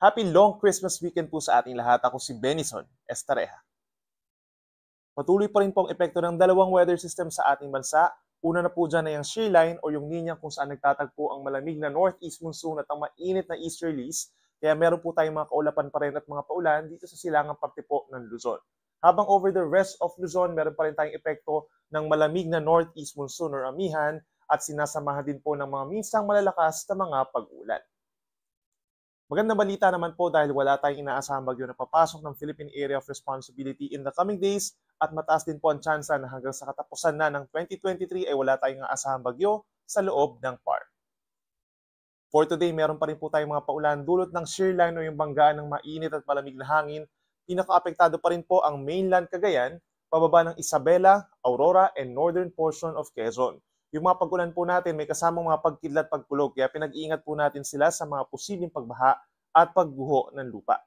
Happy long Christmas weekend po sa ating lahat. Ako si Benison Estareha. Patuloy pa rin po ang epekto ng dalawang weather system sa ating bansa. Una na po dyan ay ang shear line o yung linya kung saan nagtatagpo ang malamig na northeast monsoon at ang mainit na easterlies. Kaya meron po tayong mga kaulapan pa rin at mga paulan dito sa silangang parte po ng Luzon. Habang over the rest of Luzon, meron pa rin tayong epekto ng malamig na northeast monsoon or amihan at sinasamahan din po ng mga minsang malalakas na mga pag-ulan. Magandang balita naman po dahil wala tayong inaasahang bagyo na papasok ng Philippine Area of Responsibility in the coming days at mataas din po ang tsansa na hanggang sa katapusan na ng 2023 ay wala tayong inaasahang bagyo sa loob ng park. For today, meron pa rin po tayong mga paulan dulot ng shear line o yung banggaan ng mainit at malamig na hangin. Pinakaapektado pa rin po ang mainland Cagayan, pababa ng Isabela, Aurora, and northern portion of Quezon. Yung mga pag po natin may kasamang mga pagkidlat pagkulog kaya pinag-iingat po natin sila sa mga posibleng pagbaha at pagguho ng lupa.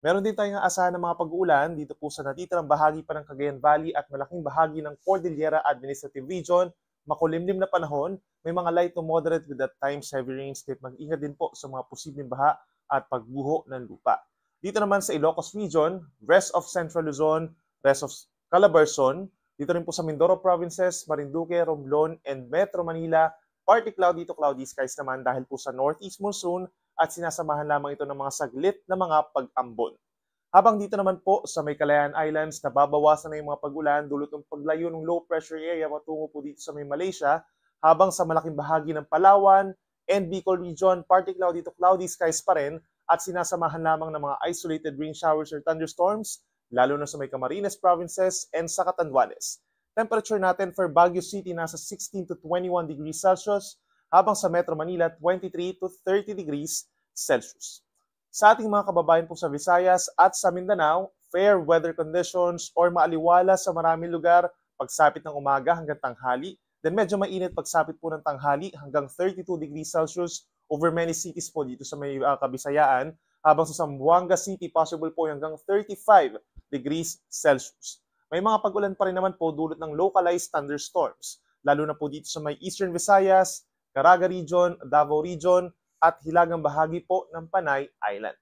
Meron din tayong asahan ng mga pag-uulan dito po sa natitirang bahagi pa ng Cagayan Valley at malaking bahagi ng Cordillera Administrative Region. Makulimlim na panahon, may mga light to moderate with at time heavy rains kaya mag-ingat din po sa mga posibleng baha at pagbuho ng lupa. Dito naman sa Ilocos Region, rest of Central Luzon, rest of Calabarzon, dito rin po sa Mindoro provinces, Marinduque, Romblon, and Metro Manila, partly cloudy to cloudy skies naman dahil po sa northeast monsoon at sinasamahan lamang ito ng mga saglit na mga pag-ambon. Habang dito naman po sa may Kalayan Islands, nababawasan na yung mga pag-ulan dulot ng paglayo ng low pressure area patungo po dito sa may Malaysia, habang sa malaking bahagi ng Palawan and Bicol region, partly cloudy to cloudy skies pa rin at sinasamahan lamang ng mga isolated rain showers or thunderstorms lalo na sa may Camarines provinces and sa Catanduanes. Temperature natin for Baguio City nasa 16 to 21 degrees Celsius, habang sa Metro Manila 23 to 30 degrees Celsius. Sa ating mga kababayan po sa Visayas at sa Mindanao, fair weather conditions or maaliwala sa maraming lugar pagsapit ng umaga hanggang tanghali. Then medyo mainit pagsapit po ng tanghali hanggang 32 degrees Celsius over many cities po dito sa may uh, Kabisayaan. Habang sa Zamboanga City, possible po hanggang 35 degrees Celsius. May mga pag-ulan pa rin naman po dulot ng localized thunderstorms, lalo na po dito sa may Eastern Visayas, Caraga Region, Davao Region, at hilagang bahagi po ng Panay Island.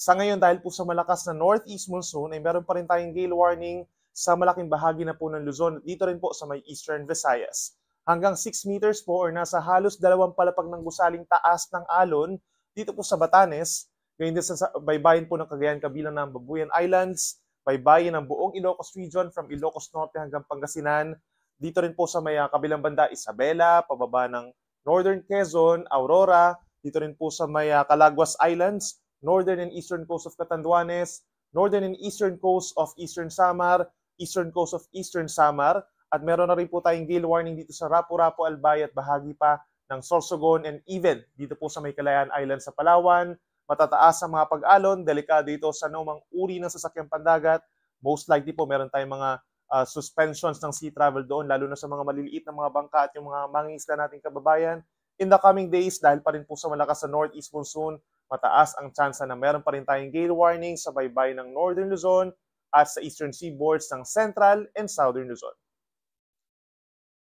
Sa ngayon, dahil po sa malakas na northeast monsoon, ay meron pa rin tayong gale warning sa malaking bahagi na po ng Luzon, dito rin po sa may Eastern Visayas hanggang 6 meters po or nasa halos dalawang palapag ng gusaling taas ng alon dito po sa Batanes ngayon din sa baybayin po ng Cagayan kabilang ng Babuyan Islands, baybayin ng buong Ilocos region from Ilocos Norte hanggang Pangasinan. Dito rin po sa may ah, kabilang banda Isabela, pababa ng Northern Quezon, Aurora, dito rin po sa may uh, Calaguas Islands, northern and eastern coast of Catanduanes, northern and eastern coast of Eastern Samar, eastern coast of Eastern Samar, at meron na rin po tayong gale warning dito sa Rapu-Rapu, Albay at bahagi pa ng Sorsogon and even dito po sa may Kalayan Island sa Palawan, matataas ang mga pag-alon, delikado dito sa anumang uri ng sasakyang pandagat. Most likely po meron tayong mga uh, suspensions ng sea travel doon, lalo na sa mga maliliit na mga bangka at yung mga mangingisla nating kababayan. In the coming days, dahil pa rin po sa malakas na northeast monsoon, mataas ang tsansa na meron pa rin tayong gale warning sa baybay ng Northern Luzon at sa eastern seaboards ng Central and Southern Luzon.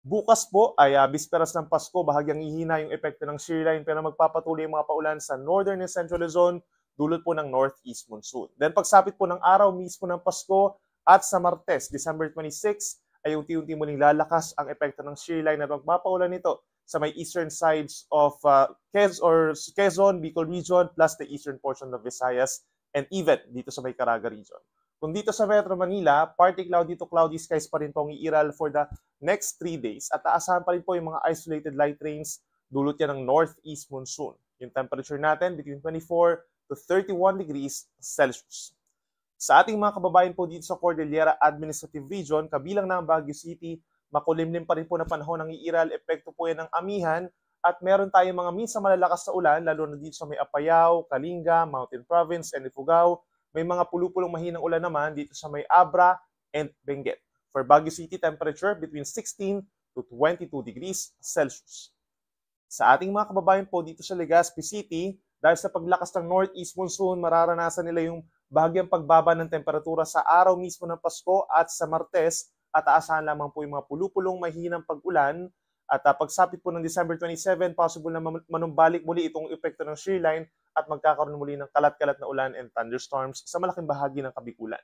Bukas po ay uh, bisperas ng Pasko, bahagyang ihina yung epekto ng shear line pero magpapatuloy ang mga paulan sa northern and central Luzon dulot po ng northeast monsoon. Then pagsapit po ng araw mismo ng Pasko at sa Martes, December 26, ay unti-unti muling lalakas ang epekto ng shear line at magpapaulan nito sa may eastern sides of uh, Quez or Quezon, Bicol region plus the eastern portion of Visayas and even dito sa may Caraga region. Kung dito sa Metro Manila, party cloudy to cloudy skies pa rin po iiral for the next 3 days at aasahan pa rin po yung mga isolated light rains dulot yan ng northeast monsoon. Yung temperature natin between 24 to 31 degrees Celsius. Sa ating mga kababayan po dito sa Cordillera Administrative Region, kabilang na ang Baguio City, makulimlim pa rin po na panahon ng iiral, epekto po yan ng amihan at meron tayong mga minsan malalakas na ulan lalo na dito sa may Apayao, Kalinga, Mountain Province, and Ifugao may mga pulupulong mahinang ulan naman dito sa may Abra and Benguet. For Baguio City, temperature between 16 to 22 degrees Celsius. Sa ating mga kababayan po dito sa Legazpi City, dahil sa paglakas ng northeast monsoon, mararanasan nila yung bahagyang pagbaba ng temperatura sa araw mismo ng Pasko at sa Martes at aasahan lamang po yung mga pulupulong mahinang pag-ulan at uh, pagsapit po ng December 27, possible na manumbalik muli itong epekto ng shear line at magkakaroon muli ng kalat-kalat na ulan and thunderstorms sa malaking bahagi ng Kabikulan.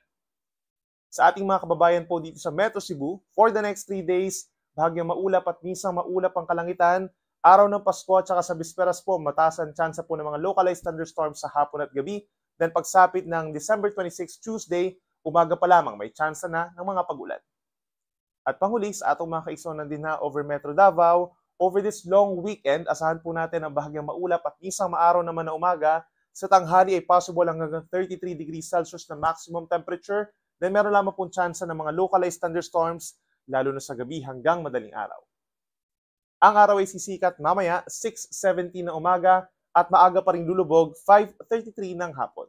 Sa ating mga kababayan po dito sa Metro Cebu, for the next 3 days, bahagyang maulap at misang maulap ang kalangitan, araw ng Pasko at saka sa bisperas po, matasan tsansa po ng mga localized thunderstorms sa hapon at gabi. Then pagsapit ng December 26 Tuesday, umaga pa lamang may tsansa na ng mga pagulan. At panghuli sa atong mga kaigsonan din na over Metro Davao, over this long weekend, asahan po natin ang bahagyang maulap at isang maaraw naman na umaga. Sa tanghali ay possible hanggang 33 degrees Celsius na maximum temperature. Then meron lamang pong tsansa ng mga localized thunderstorms, lalo na sa gabi hanggang madaling araw. Ang araw ay sisikat mamaya 6.17 na umaga at maaga pa rin lulubog 5.33 ng hapon.